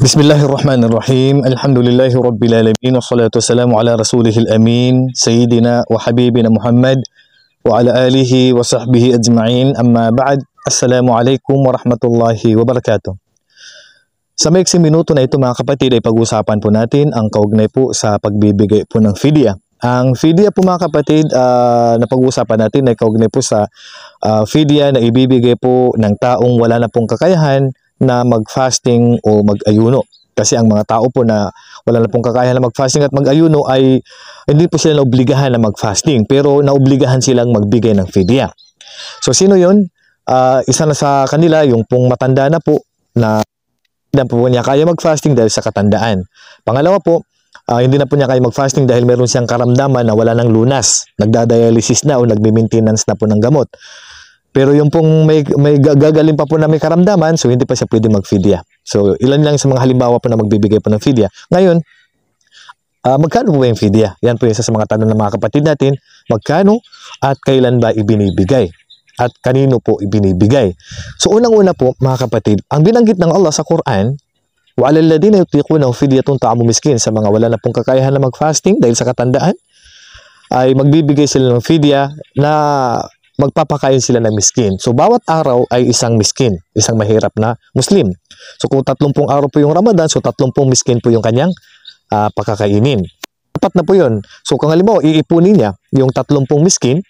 بسم الله الرحمن الرحيم الحمد لله رب العالمين والصلاة والسلام على رسوله الأمين سيدنا وحبيبنا محمد وعلى آله وصحبه أجمعين أما بعد السلام wa ورحمة الله وبركاته Sa maiksim minuto na ito mga kapatid ay pag-usapan po natin ang kaugnay po sa pagbibigay po ng fidya. Ang fidya po mga kapatid uh, na pag-uusapan natin ay kaugnay po sa uh, fidya na ibibigay po ng taong wala na pong kakayahan na mag-fasting o mag-ayuno. Kasi ang mga tao po na wala na pong kakayahan na mag-fasting at mag-ayuno ay hindi po sila naobligahan na mag-fasting pero naobligahan silang magbigay ng fidya. So sino yun? Uh, isa na sa kanila yung pong matanda na po na hindi po niya kaya mag-fasting dahil sa katandaan. Pangalawa po, uh, hindi na po niya kaya mag-fasting dahil meron siyang karamdaman na wala ng lunas, nagda-dialysis na o nagme-maintenance na po ng gamot. Pero yung pong may, may gagaling pa po na may karamdaman, so hindi pa siya pwede magfidya. So ilan lang sa mga halimbawa po na magbibigay po ng fidya. Ngayon, uh, magkano po ba yung fidya? Yan po isa sa mga tanong ng mga kapatid natin. Magkano at kailan ba ibinibigay? At kanino po ibinibigay? So unang-una po mga kapatid, ang binanggit ng Allah sa Quran, وَعَلَى الَّذِينَ يُطِيقُونَ فِدْيَةٌ طَعَمُ miskin sa mga wala na pong kakayahan na mag-fasting dahil sa katandaan, ay magbibigay sila ng fidya na magpapakain sila ng miskin. So, bawat araw ay isang miskin, isang mahirap na Muslim. So, kung 30 araw po yung Ramadan, so 30 miskin po yung kanyang uh, pakakainin. Dapat na po yun. So, kung halimbawa, iipunin niya yung 30 miskin,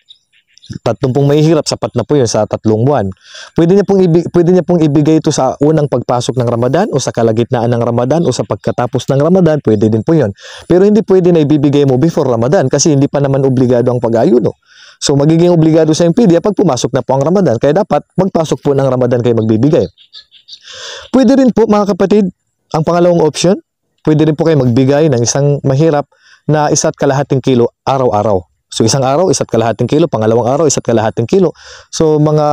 30 mahihirap, sapat na po yun sa tatlong buwan. Pwede niya, pong ibig, pwede niya pong ibigay ito sa unang pagpasok ng Ramadan o sa kalagitnaan ng Ramadan o sa pagkatapos ng Ramadan, pwede din po yun. Pero hindi pwede na ibibigay mo before Ramadan kasi hindi pa naman obligado ang pag-ayuno. So magiging obligado sa PDA pag pumasok na po ang Ramadan. Kaya dapat magpasok po ng Ramadan kayo magbibigay. Pwede rin po mga kapatid, ang pangalawang option, pwede rin po kayo magbigay ng isang mahirap na isa't kalahating kilo araw-araw. So isang araw, isa't kalahating kilo, pangalawang araw, isa't kalahating kilo. So mga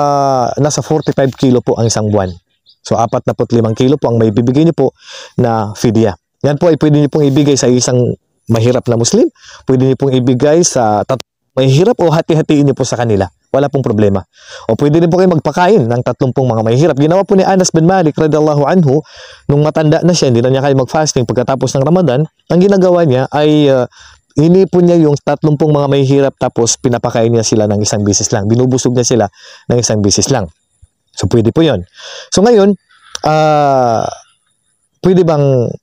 nasa 45 kilo po ang isang buwan. So 45 kilo po ang may bibigay niyo po na fidya. Yan po ay pwede niyo pong ibigay sa isang mahirap na Muslim, pwede niyo pong ibigay sa tatlong mahihirap o hati-hatiin niyo po sa kanila. Wala pong problema. O pwede rin po kayo magpakain ng tatlong mga mahihirap. Ginawa po ni Anas bin Malik radallahu anhu nung matanda na siya, hindi na niya kaya mag-fasting pagkatapos ng Ramadan. Ang ginagawa niya ay uh, inipon niya yung tatlong mga mahihirap tapos pinapakain niya sila ng isang bisis lang. Binubusog niya sila ng isang bisis lang. So, pwede po yon So, ngayon, uh, pwede bang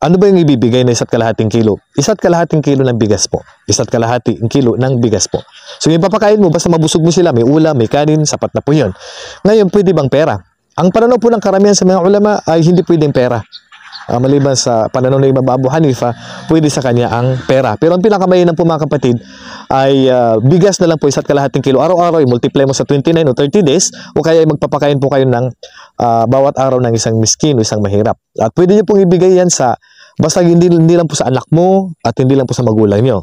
ano ba yung ibibigay na isa't kalahating kilo? Isa't kalahating kilo ng bigas po. Isa't kalahating kilo ng bigas po. So yung papakain mo, basta mabusog mo sila, may ulam, may kanin, sapat na po yun. Ngayon, pwede bang pera? Ang pananaw po ng karamihan sa mga ulama ay hindi pwedeng pera uh, maliban sa pananong ni Imam Abu Hanifa, pwede sa kanya ang pera. Pero ang pinakamainam po mga kapatid ay uh, bigas na lang po isa't kalahating kilo araw-araw, multiply mo sa 29 o 30 days o kaya ay magpapakain po kayo ng uh, bawat araw ng isang miskin o isang mahirap. At pwede niyo pong ibigay yan sa basta hindi, hindi lang po sa anak mo at hindi lang po sa magulang niyo.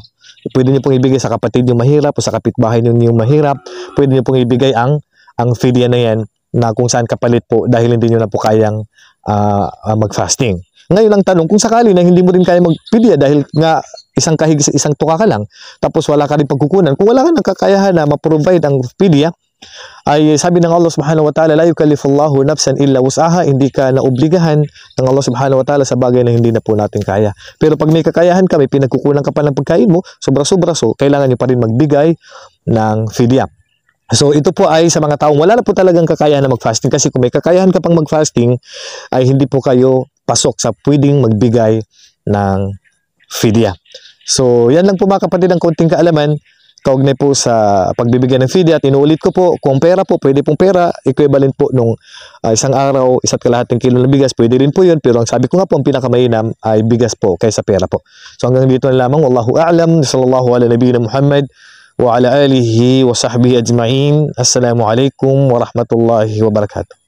Pwede niyo pong ibigay sa kapatid niyo mahirap o sa kapitbahay niyo yung mahirap. Pwede niyo pong ibigay ang ang fidya na yan na kung saan kapalit po dahil hindi niyo na po kayang uh, mag-fasting. Ngayon ang tanong, kung sakali na hindi mo rin kaya magpidya dahil nga isang kahig isang tuka ka lang, tapos wala ka rin pagkukunan, kung wala ka ng kakayahan na ma-provide ang pidya, ay sabi ng Allah subhanahu wa ta'ala, la yukallifullahu nafsan illa wus'aha, hindi ka naobligahan ng Allah subhanahu wa ta'ala sa bagay na hindi na po natin kaya. Pero pag may kakayahan ka, may pinagkukulang ka pa ng pagkain mo, sobra-sobra, so kailangan nyo pa rin magbigay ng fidya. So ito po ay sa mga taong wala na po talagang kakayahan na mag-fasting kasi kung may kakayahan ka pang mag-fasting ay hindi po kayo pasok sa pwedeng magbigay ng fidya. So, yan lang po mga kapatid ang konting kaalaman kaugnay po sa pagbibigay ng fidya at inuulit ko po, kung pera po, pwede pong pera, equivalent po nung uh, isang araw, isa't kalahating kilo ng bigas, pwede rin po yun, pero ang sabi ko nga po, ang pinakamainam ay bigas po kaysa pera po. So hanggang dito na lamang, Wallahu A'lam, sallallahu ala nabiyina Muhammad, wa ala alihi wa sahbihi ajma'in, assalamu alaikum warahmatullahi wabarakatuh.